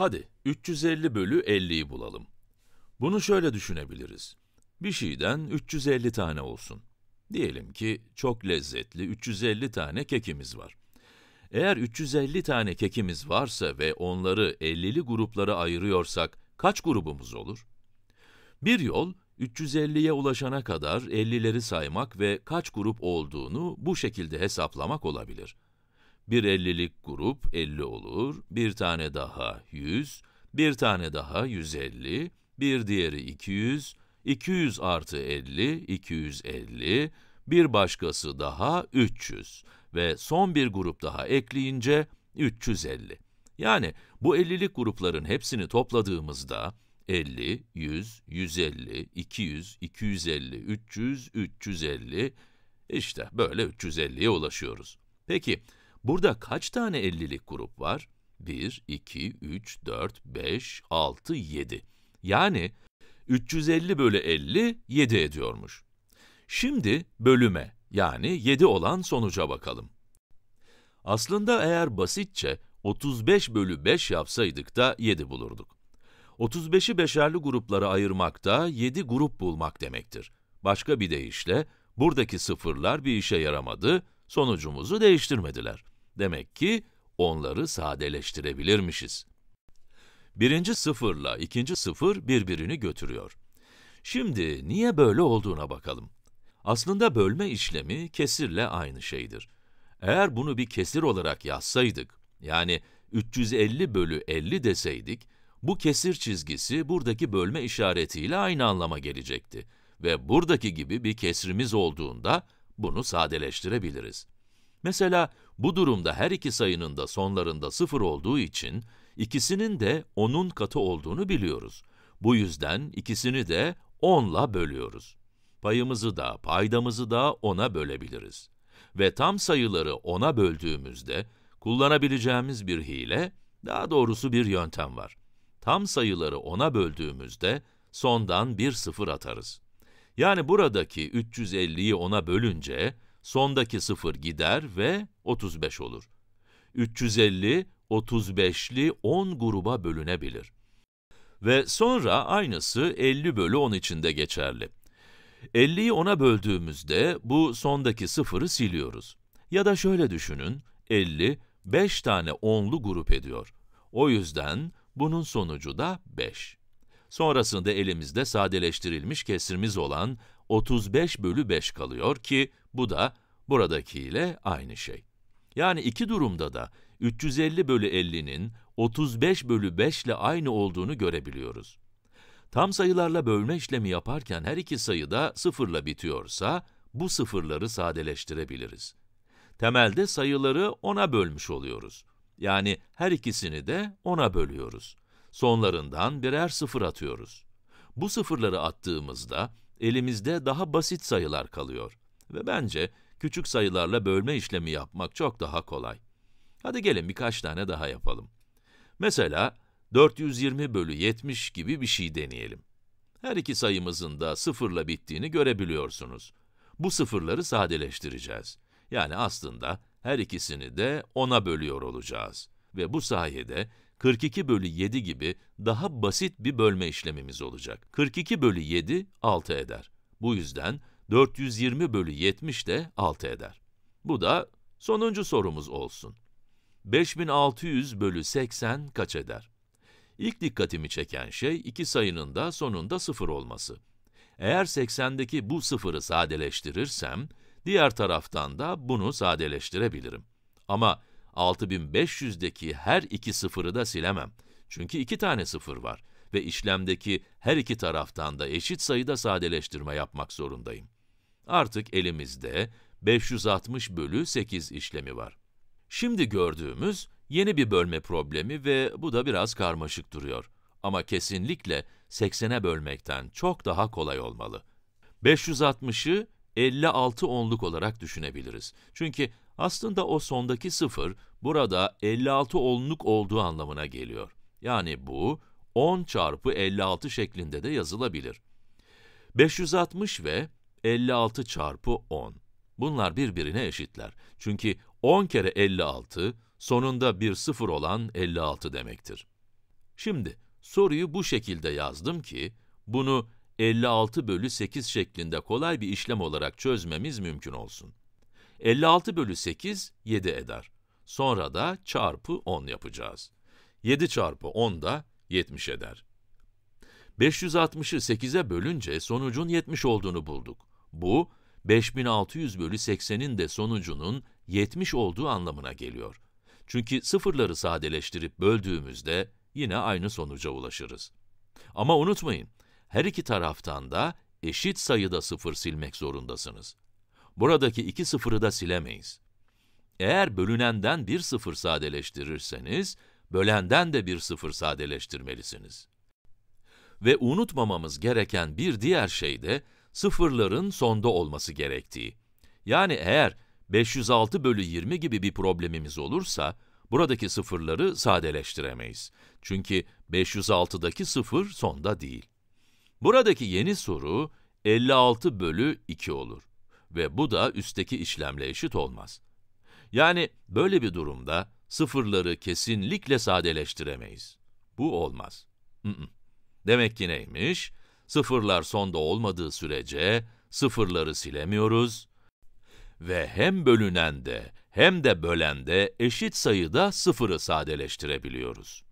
Hadi 350 bölü 50'yi bulalım. Bunu şöyle düşünebiliriz. Bir şeyden 350 tane olsun. Diyelim ki çok lezzetli 350 tane kekimiz var. Eğer 350 tane kekimiz varsa ve onları 50'li gruplara ayırıyorsak kaç grubumuz olur? Bir yol, 350'ye ulaşana kadar 50'leri saymak ve kaç grup olduğunu bu şekilde hesaplamak olabilir. Bir ellilik grup 50 olur, bir tane daha 100, bir tane daha 150, bir diğeri 200, 200 artı 50, 250, bir başkası daha 300 ve son bir grup daha ekleyince 350. Yani bu 50'lik grupların hepsini topladığımızda 50, 100, 150, 200, 250, 300, 350, işte böyle 350'ye ulaşıyoruz. Peki, Burada kaç tane ellilik grup var? 1, 2, 3, 4, 5, 6, 7. Yani 350 bölü 50, 7 ediyormuş. Şimdi bölüme, yani 7 olan sonuca bakalım. Aslında eğer basitçe 35 bölü 5 yapsaydık da 7 bulurduk. 35'i beşerli gruplara ayırmak da 7 grup bulmak demektir. Başka bir deyişle, buradaki sıfırlar bir işe yaramadı, sonucumuzu değiştirmediler. Demek ki onları sadeleştirebilirmişiz. Birinci sıfırla ikinci sıfır birbirini götürüyor. Şimdi niye böyle olduğuna bakalım. Aslında bölme işlemi kesirle aynı şeydir. Eğer bunu bir kesir olarak yazsaydık, yani 350 bölü 50 deseydik, bu kesir çizgisi buradaki bölme işaretiyle aynı anlama gelecekti ve buradaki gibi bir kesrimiz olduğunda bunu sadeleştirebiliriz. Mesela bu durumda her iki sayının da sonlarında sıfır olduğu için ikisinin de 10'un katı olduğunu biliyoruz. Bu yüzden ikisini de 10'la bölüyoruz. Payımızı da paydamızı da 10'a bölebiliriz. Ve tam sayıları 10'a böldüğümüzde kullanabileceğimiz bir hile, daha doğrusu bir yöntem var. Tam sayıları 10'a böldüğümüzde sondan bir sıfır atarız. Yani buradaki 350'yi 10'a bölünce sondaki sıfır gider ve 35 olur. 350, 35'li 10 gruba bölünebilir. Ve sonra aynısı 50 bölü 10 içinde geçerli. 50'yi 10'a böldüğümüzde bu sondaki sıfırı siliyoruz. Ya da şöyle düşünün, 50, 5 tane 10'lu grup ediyor. O yüzden bunun sonucu da 5. Sonrasında elimizde sadeleştirilmiş kesirimiz olan 35 bölü 5 kalıyor ki, bu da buradakiyle aynı şey. Yani iki durumda da 350 bölü 50'nin 35 bölü 5 ile aynı olduğunu görebiliyoruz. Tam sayılarla bölme işlemi yaparken her iki sayı da sıfırla bitiyorsa, bu sıfırları sadeleştirebiliriz. Temelde sayıları 10'a bölmüş oluyoruz. Yani her ikisini de 10'a bölüyoruz. Sonlarından birer sıfır atıyoruz. Bu sıfırları attığımızda elimizde daha basit sayılar kalıyor. Ve bence küçük sayılarla bölme işlemi yapmak çok daha kolay. Hadi gelin birkaç tane daha yapalım. Mesela 420 bölü 70 gibi bir şey deneyelim. Her iki sayımızın da sıfırla bittiğini görebiliyorsunuz. Bu sıfırları sadeleştireceğiz. Yani aslında her ikisini de 10'a bölüyor olacağız. Ve bu sayede 42 bölü 7 gibi daha basit bir bölme işlemimiz olacak. 42 bölü 7, 6 eder. Bu yüzden 420 bölü 70 de 6 eder. Bu da sonuncu sorumuz olsun. 5600 bölü 80 kaç eder? İlk dikkatimi çeken şey, iki sayının da sonunda 0 olması. Eğer 80'deki bu sıfırı sadeleştirirsem, diğer taraftan da bunu sadeleştirebilirim. Ama 6500'deki her iki sıfırı da silemem. Çünkü iki tane sıfır var ve işlemdeki her iki taraftan da eşit sayıda sadeleştirme yapmak zorundayım. Artık elimizde 560 bölü 8 işlemi var. Şimdi gördüğümüz yeni bir bölme problemi ve bu da biraz karmaşık duruyor. Ama kesinlikle 80'e bölmekten çok daha kolay olmalı. 560'ı 56 onluk olarak düşünebiliriz. Çünkü aslında o sondaki sıfır burada 56 onluk olduğu anlamına geliyor. Yani bu 10 çarpı 56 şeklinde de yazılabilir. 560 ve 56 çarpı 10. Bunlar birbirine eşitler. Çünkü 10 kere 56, sonunda bir sıfır olan 56 demektir. Şimdi, soruyu bu şekilde yazdım ki, bunu 56 bölü 8 şeklinde kolay bir işlem olarak çözmemiz mümkün olsun. 56 bölü 8, 7 eder. Sonra da çarpı 10 yapacağız. 7 çarpı 10 da 70 eder. 560'ı 8'e bölünce sonucun 70 olduğunu bulduk. Bu, 5600 bölü 80'in de sonucunun 70 olduğu anlamına geliyor. Çünkü sıfırları sadeleştirip böldüğümüzde yine aynı sonuca ulaşırız. Ama unutmayın, her iki taraftan da eşit sayıda sıfır silmek zorundasınız. Buradaki iki sıfırı da silemeyiz. Eğer bölünenden bir sıfır sadeleştirirseniz, bölenden de bir sıfır sadeleştirmelisiniz. Ve unutmamamız gereken bir diğer şey de, sıfırların sonda olması gerektiği. Yani eğer 506 bölü 20 gibi bir problemimiz olursa, buradaki sıfırları sadeleştiremeyiz. Çünkü 506'daki sıfır sonda değil. Buradaki yeni soru 56 bölü 2 olur ve bu da üstteki işlemle eşit olmaz. Yani böyle bir durumda sıfırları kesinlikle sadeleştiremeyiz. Bu olmaz. Demek ki neymiş? Sıfırlar sonda olmadığı sürece sıfırları silemiyoruz ve hem bölünen de hem de bölende eşit sayıda sıfırı sadeleştirebiliyoruz.